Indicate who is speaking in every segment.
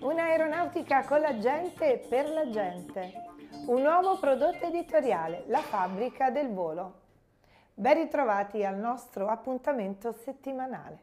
Speaker 1: Un'aeronautica con la gente e per la gente. Un nuovo prodotto editoriale, la fabbrica del volo. Ben ritrovati al nostro appuntamento settimanale.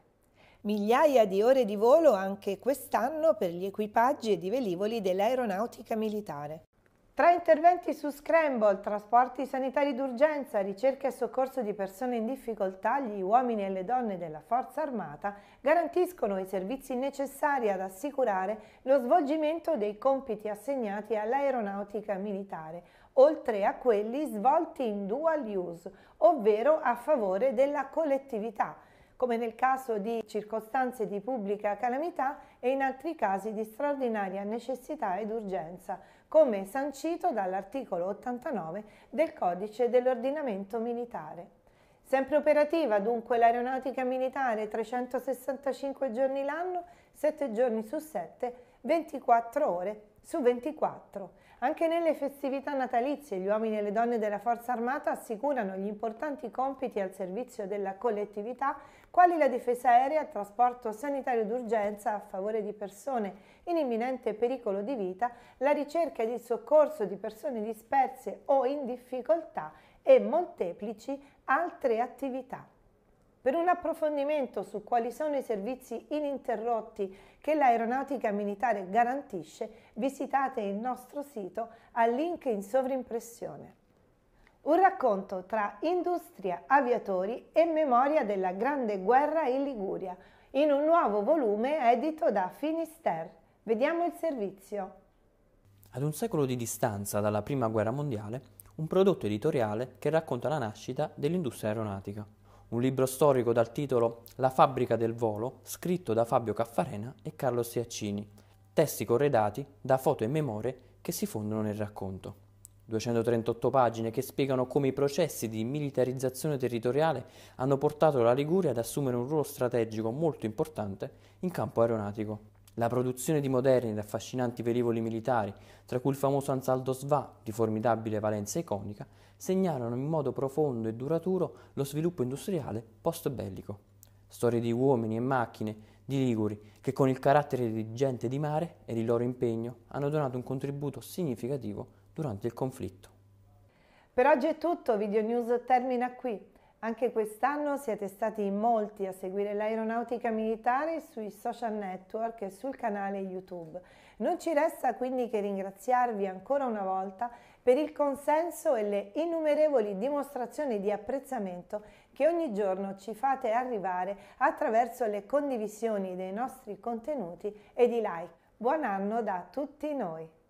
Speaker 1: Migliaia di ore di volo anche quest'anno per gli equipaggi ed i velivoli dell'aeronautica militare. Tra interventi su Scramble, trasporti sanitari d'urgenza, ricerca e soccorso di persone in difficoltà, gli uomini e le donne della Forza Armata garantiscono i servizi necessari ad assicurare lo svolgimento dei compiti assegnati all'aeronautica militare, oltre a quelli svolti in dual use, ovvero a favore della collettività, come nel caso di circostanze di pubblica calamità e in altri casi di straordinaria necessità ed urgenza, come sancito dall'articolo 89 del Codice dell'ordinamento militare. Sempre operativa dunque l'aeronautica militare 365 giorni l'anno, 7 giorni su 7, 24 ore su 24. Anche nelle festività natalizie gli uomini e le donne della Forza Armata assicurano gli importanti compiti al servizio della collettività, quali la difesa aerea, trasporto sanitario d'urgenza a favore di persone in imminente pericolo di vita, la ricerca ed il soccorso di persone disperse o in difficoltà e molteplici altre attività. Per un approfondimento su quali sono i servizi ininterrotti che l'aeronautica militare garantisce, visitate il nostro sito al link in sovrimpressione. Un racconto tra industria, aviatori e memoria della Grande Guerra in Liguria, in un nuovo volume edito da Finister. Vediamo il servizio.
Speaker 2: Ad un secolo di distanza dalla Prima Guerra Mondiale, un prodotto editoriale che racconta la nascita dell'industria aeronautica. Un libro storico dal titolo La fabbrica del volo, scritto da Fabio Caffarena e Carlo Stiaccini, testi corredati da foto e memorie che si fondono nel racconto. 238 pagine che spiegano come i processi di militarizzazione territoriale hanno portato la Liguria ad assumere un ruolo strategico molto importante in campo aeronautico. La produzione di moderni ed affascinanti velivoli militari, tra cui il famoso Ansaldo Sva, di formidabile valenza iconica, segnalano in modo profondo e duraturo lo sviluppo industriale post-bellico. Storie di uomini e macchine, di Liguri, che con il carattere di gente di mare ed il loro impegno hanno donato un contributo significativo durante il conflitto.
Speaker 1: Per oggi è tutto, Video News termina qui. Anche quest'anno siete stati in molti a seguire l'aeronautica militare sui social network e sul canale YouTube. Non ci resta quindi che ringraziarvi ancora una volta per il consenso e le innumerevoli dimostrazioni di apprezzamento che ogni giorno ci fate arrivare attraverso le condivisioni dei nostri contenuti e di like. Buon anno da tutti noi!